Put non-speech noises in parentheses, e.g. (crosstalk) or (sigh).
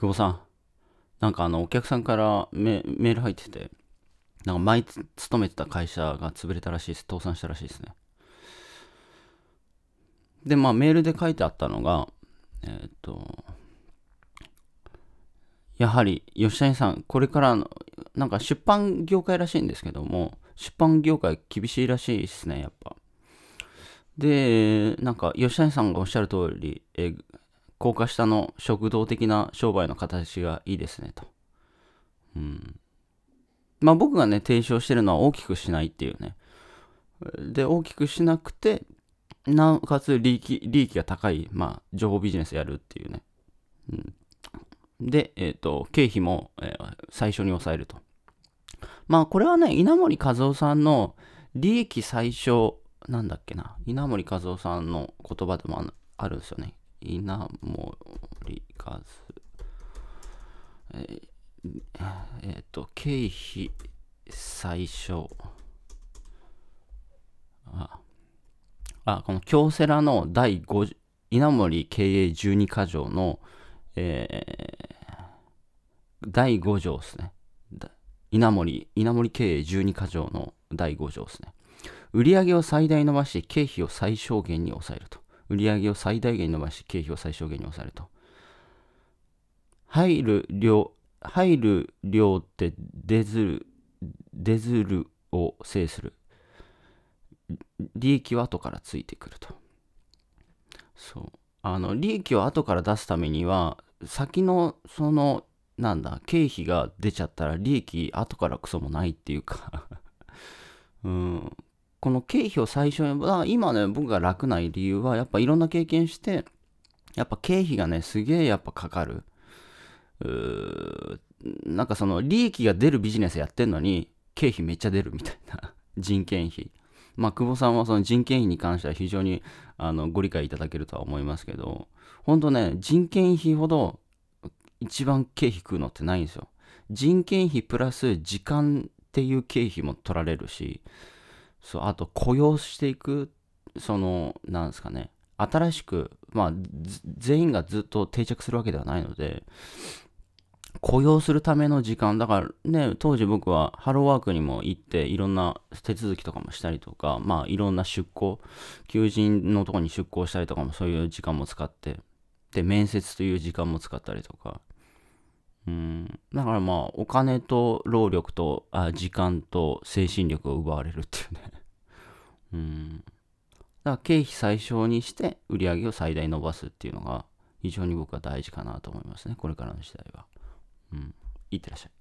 久保さん、なんかあの、お客さんからメール入ってて、なんか前勤めてた会社が潰れたらしいです。倒産したらしいですね。で、まあメールで書いてあったのが、えー、っと、やはり吉谷さん、これからの、なんか出版業界らしいんですけども、出版業界厳しいらしいですね、やっぱ。で、なんか吉谷さんがおっしゃる通り、え高架下の食堂的な商売の形がいいですねと。うん。まあ僕がね、提唱してるのは大きくしないっていうね。で、大きくしなくて、なおかつ利益利益が高い、まあ、情報ビジネスやるっていうね。うん、で、えっ、ー、と、経費も、えー、最初に抑えると。まあ、これはね、稲森和夫さんの利益最小、なんだっけな、稲森和夫さんの言葉でもあるんですよね。稲森和、えー、えー、っと、経費最小。あ、あこの京セラの第5稲森経営12か条の、えー、第5条ですね。稲森、稲森経営12か条の第5条ですね。売上を最大伸ばし、経費を最小限に抑えると。売上を最大限に伸ばし、経費を最小限に抑えると。入る量、入る量って出ずる、出ずるを制する。利益は後からついてくると。そう。あの、利益を後から出すためには、先の、その、なんだ、経費が出ちゃったら利益後からクソもないっていうか (laughs) うん、この経費を最初に、今ね、僕が楽ない理由は、やっぱいろんな経験して、やっぱ経費がね、すげえやっぱかかる。なんかその利益が出るビジネスやってんのに、経費めっちゃ出るみたいな。(laughs) 人件費。まあ、久保さんはその人件費に関しては非常にあのご理解いただけるとは思いますけど、ほんとね、人件費ほど一番経費食うのってないんですよ。人件費プラス時間っていう経費も取られるし、そう、あと雇用していく、その、なんですかね、新しく、まあ、全員がずっと定着するわけではないので、雇用するための時間、だからね、当時僕はハローワークにも行って、いろんな手続きとかもしたりとか、まあ、いろんな出向、求人のとこに出向したりとかも、そういう時間も使って、で、面接という時間も使ったりとか、うん、だからまあ、お金と労力とあ時間と精神力を奪われるっていうね (laughs) うん。だから経費最小にして売り上げを最大伸ばすっていうのが非常に僕は大事かなと思いますね。これからの時代は。うん。いってらっしゃい。